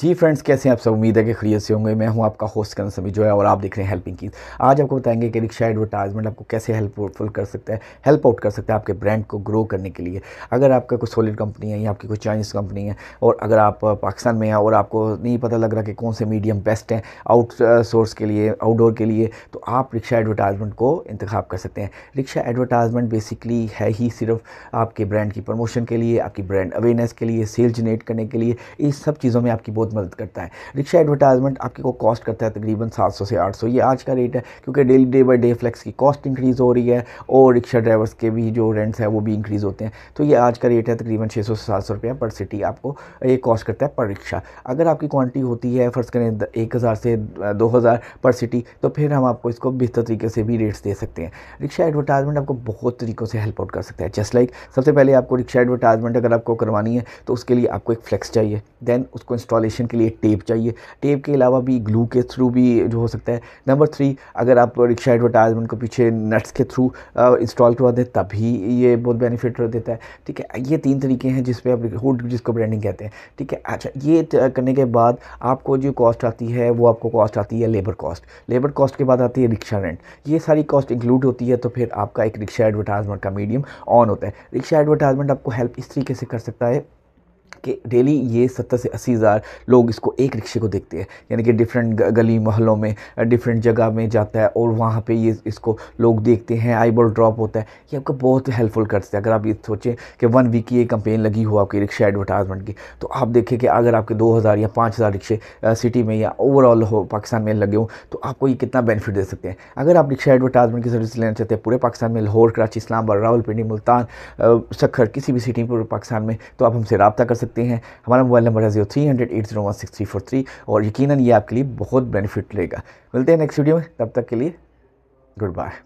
जी friends कैसे हैं आप सब उम्मीद है कि खरीद से होंगे मैं हूं आपका होस्ट करण सभी जो है और आप देख रहे हैं हेल्पिंग की आज आपको बताएंगे कि रिक्शा एडवर्टाइजमेंट आपको कैसे हेल्पफुल कर सकता है हेल्प आउट कर सकता है आपके ब्रांड को ग्रो करने के लिए अगर आपका कोई सोलिड कंपनी है या आपकी कोई चाइनीज़ कंपनी है और अगर आप पाकिस्तान में हैं और आपको नहीं पता लग रहा कि कौन से मीडियम बेस्ट हैं सोर्स के लिए आउटडोर के लिए तो आप रिक्शा एडवर्टाइजमेंट को इंतखब कर सकते हैं रिक्शा एडवर्टाइजमेंट बेसिकली है ही सिर्फ आपके ब्रांड की प्रमोशन के लिए आपकी ब्रांड अवेयरनेस के लिए सेल जनरेट करने के लिए इन सब चीज़ों में आपकी बहुत मदद करता है रिक्शा एडवर्टाइजमेंट आपके को कॉस्ट करता है तकरीबन 700 से 800 ये आज का रेट है क्योंकि daily day by day flex की कॉस्ट इंक्रीज़ हो रही है और रिक्शा ड्राइवर्स के भी जो रेंट्स हैं वो भी इंक्रीज़ होते हैं तो ये आज का रेट है तकरीबन छः से सात रुपया पर सिटी आपको ये कॉस्ट करता है पर रिक्शा अगर आपकी क्वान्टिटी होती है फ़र्ज़ करें एक हज़ार से दो हज़ार पर सिटी तो फिर हम आपको इसको बेहतर तरीके से भी रेट्स दे सकते हैं रिक्शा एडवर्टाइजमेंट आपको बहुत तरीक़ों से हेल्प आउट कर सकता है जस्ट लाइक सबसे पहले आपको रिक्शा एडवर्टाइजमेंट अगर आपको करवानी है तो उसके लिए आपको एक फ्लैक्स चाहिए दैन उसको इंस्टॉल इंस्टॉलेशन के लिए टेप चाहिए टेप के अलावा भी ग्लू के थ्रू भी जो हो सकता है नंबर थ्री अगर आप रिक्शा एडवर्टाइजमेंट को पीछे नट्स के थ्रू इंस्टॉल करवा दें तभी ये बहुत बेनिफिट देता है ठीक है ये तीन तरीके हैं जिसपे आप हुड जिसको ब्रांडिंग कहते हैं ठीक है अच्छा ये करने के बाद आपको जो कॉस्ट आती है वो आपको कॉस्ट आती है लेबर कॉस्ट लेबर कॉस्ट के बाद आती है रिक्शा रेंट ये सारी कॉस्ट इंक्लूड होती है तो फिर आपका एक रिक्शा एडवर्टाइजमेंट का मीडियम ऑन होता है रिक्शा एडवर्टाइजमेंट आपको हेल्प इस तरीके से कर सकता है कि डेली ये सत्तर से अस्सी हज़ार लोग इसको एक रिक्शे को देखते हैं यानी कि डिफरेंट गली मोहल्लों में डिफरेंट जगह में जाता है और वहाँ पे ये इसको लोग देखते हैं आईबॉल ड्रॉप होता है ये आपका बहुत हेल्पफुल करते हैं अगर आप ये सोचें कि वन वीक की ये कंपेन लगी हो आपकी रिक्शा एडवर्टाइजमेंट की तो आप देखें कि अगर आपके दो हज़ार या पाँच हज़ार रिक्शे सिटी में या ओवरऑल हो पाकिस्तान में लगे हों तो आपको ये कितना बेनिफिट दे सकते हैं अगर आप रिक्शा एडवर्टाइजमेंट की सर्विस लेना चाहते हैं पूरे पाकिस्तान में लाहौर कराची इस्लामाबाद रावलपिंडी मुल्तान सखर किसी भी सिटी पूरे पाकिस्तान में तो आप हमसे रबता कर सकते हैं सकते हैं हमारा मोबाइल नंबर है zero three hundred eight zero one six three four three और यकीनन ये आपके लिए बहुत बेनिफिट रहेगा मिलते हैं नेक्स्ट वीडियो में तब तक के लिए गुड बाय